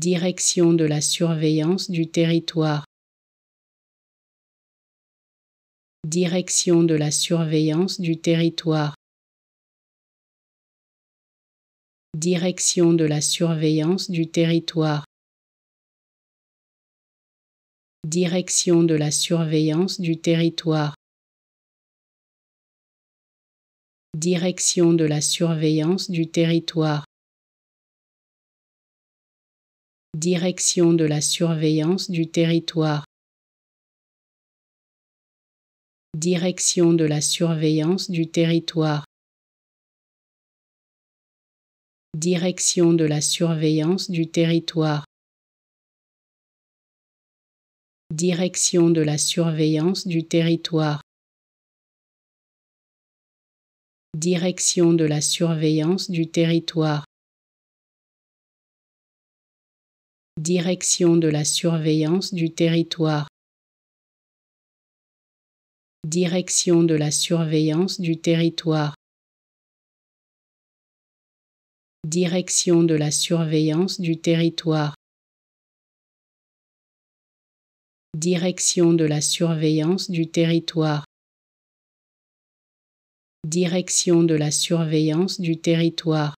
Direction de la surveillance du territoire. Direction de la surveillance du territoire. Direction de la surveillance du territoire. Direction de la surveillance du territoire. Direction de la surveillance du territoire. Direction de la surveillance du territoire. Direction de la surveillance du territoire. Direction de la surveillance du territoire. Direction de la surveillance du territoire. Direction de la surveillance du territoire. Direction de la surveillance du territoire. Direction de la surveillance du territoire. Direction de la surveillance du territoire. Direction de la surveillance du territoire. Direction de la surveillance du territoire.